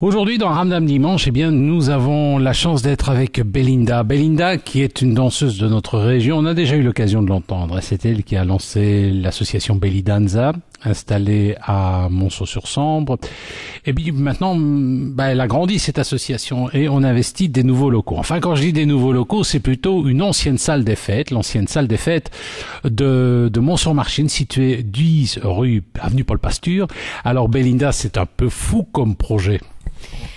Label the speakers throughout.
Speaker 1: Aujourd'hui dans Ramdam Dimanche, eh bien, nous avons la chance d'être avec Belinda. Belinda, qui est une danseuse de notre région, on a déjà eu l'occasion de l'entendre. C'est elle qui a lancé l'association Belly Danza, installée à Monceau-sur-Sambre. Et puis maintenant, bah, elle a grandi cette association et on investit des nouveaux locaux. Enfin, quand je dis des nouveaux locaux, c'est plutôt une ancienne salle des fêtes, l'ancienne salle des fêtes de, de monceau marchine située 10 rue Avenue Paul Pasture. Alors Belinda, c'est un peu fou comme projet.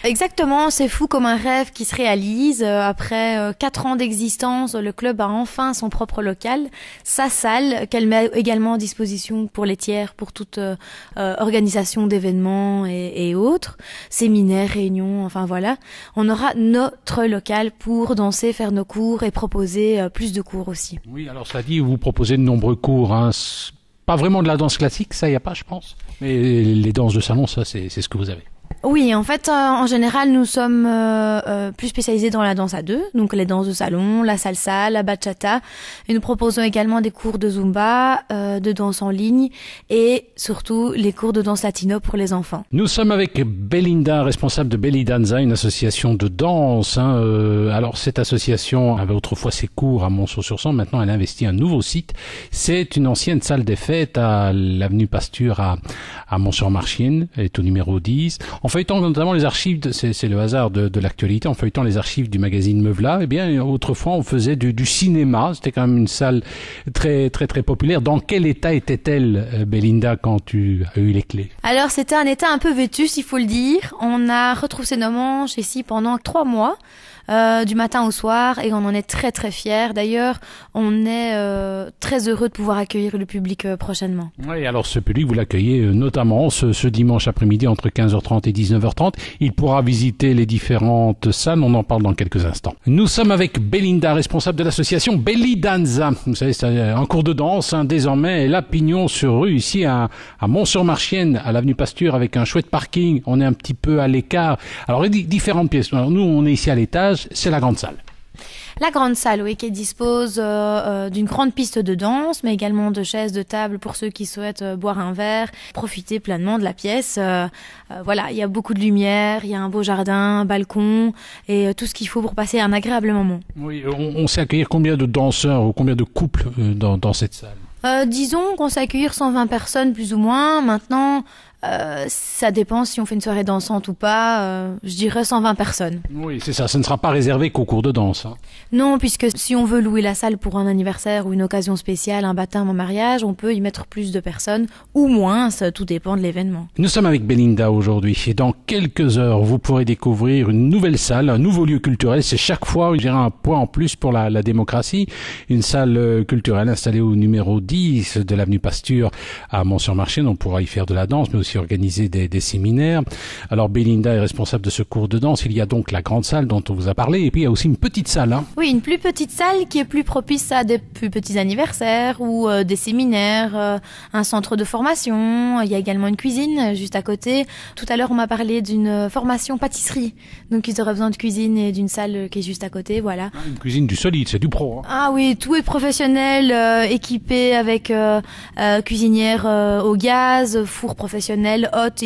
Speaker 2: Exactement, c'est fou comme un rêve qui se réalise. Euh, après euh, quatre ans d'existence, le club a enfin son propre local, sa salle qu'elle met également à disposition pour les tiers, pour toute euh, organisation d'événements et, et, autres, séminaires, réunions, enfin voilà. On aura notre local pour danser, faire nos cours et proposer plus de cours aussi.
Speaker 1: Oui, alors cela dit, vous proposez de nombreux cours. Hein, pas vraiment de la danse classique, ça y a pas, je pense. Mais les danses de salon, ça, c'est ce que vous avez.
Speaker 2: Oui, en fait, euh, en général, nous sommes euh, euh, plus spécialisés dans la danse à deux, donc les danses de salon, la salsa, la bachata. Et nous proposons également des cours de zumba, de danse en ligne et surtout les cours de danse latino pour les enfants.
Speaker 1: Nous sommes avec Belinda, responsable de Belly Danza, une association de danse. Hein, alors cette association avait autrefois ses cours à Monceau-sur-Sambre, maintenant elle investit un nouveau site. C'est une ancienne salle des fêtes à l'avenue Pasture à, à marchienne elle est au numéro 10. En feuilletant notamment les archives, c'est le hasard de, l'actualité, en feuilletant les archives du magazine Meuvla, eh bien autrefois on faisait du, cinéma, c'était quand même une salle très très très populaire. Dans quel état était-elle, euh, Belinda, quand tu as eu les clés
Speaker 2: Alors c'était un état un peu vêtu, il faut le dire. On a retrouvé nos manches ici pendant trois mois. Euh, du matin au soir et on en est très très fiers. D'ailleurs, on est euh, très heureux de pouvoir accueillir le public euh, prochainement.
Speaker 1: Oui, alors ce public, vous l'accueillez notamment ce, dimanche après-midi entre 15h30 et 19h30. Il pourra visiter les différentes salles, on en parle dans quelques instants. Nous sommes avec Belinda, responsable de l'association Belly Danza. Vous savez, c'est un cours de danse hein. désormais, et pignon sur rue, ici à, à Mont-sur-Marchienne, à l'avenue Pasture, avec un chouette parking. On est un petit peu à l'écart. Alors, les différentes pièces. nous, on est ici à l'étage c'est la grande salle.
Speaker 2: La grande salle, oui, qui dispose euh, euh, d'une grande piste de danse, mais également de chaises, de tables pour ceux qui souhaitent euh, boire un verre, profiter pleinement de la pièce. voilà, il y a beaucoup de lumière, il y a un beau jardin, un balcon et tout ce qu'il faut pour passer un agréable moment.
Speaker 1: Oui, on, sait accueillir combien de danseurs ou combien de couples dans, cette salle
Speaker 2: disons qu'on sait accueillir 120 personnes plus ou moins. Maintenant, euh, ça dépend si on fait une soirée dansante ou pas. Euh, je dirais 120 personnes.
Speaker 1: Oui, c'est ça. Ce ne sera pas réservé qu'au cours de danse. Hein.
Speaker 2: Non, puisque si on veut louer la salle pour un anniversaire ou une occasion spéciale, un baptême, un mariage, on peut y mettre plus de personnes ou moins. Ça tout dépend de l'événement.
Speaker 1: Nous sommes avec Belinda aujourd'hui et dans quelques heures, vous pourrez découvrir une nouvelle salle, un nouveau lieu culturel. C'est chaque fois, je dirais, un point en plus pour la, démocratie. Une salle euh, culturelle installée au numéro 10 de l'avenue Pasture, à Mont-sur-Marché. On pourra y faire de la danse, mais aussi organiser des, séminaires. Alors Belinda est responsable de ce cours de danse. Il y a donc la grande salle dont on vous a parlé, et puis il y a aussi une petite salle. Hein.
Speaker 2: Oui, une plus petite salle qui est plus propice à des plus petits anniversaires ou euh, des séminaires, euh, un centre de formation. Il y a également une cuisine euh, juste à côté. Tout à l'heure, on m'a parlé d'une formation pâtisserie. Donc ils auraient besoin de cuisine et d'une salle qui est juste à côté, voilà. Ah, une
Speaker 1: cuisine du solide, c'est du pro. Hein.
Speaker 2: Ah oui, tout est professionnel, équipé avec cuisinière au gaz, four professionnel haute,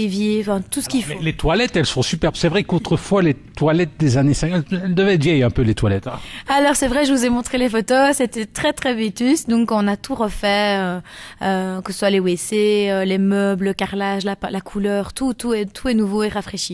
Speaker 2: hein, tout ce ah,
Speaker 1: Les toilettes, elles sont superbes. C'est vrai qu'autrefois, les toilettes des années 50, elles devaient être vieilles un peu, les toilettes. Hein.
Speaker 2: Alors, c'est vrai, je vous ai montré les photos. C'était très, très vétuste. Donc, on a tout refait, euh, euh, que ce soit les WC, euh, les meubles, le carrelage, la, la couleur, tout, tout est, tout est nouveau et rafraîchi.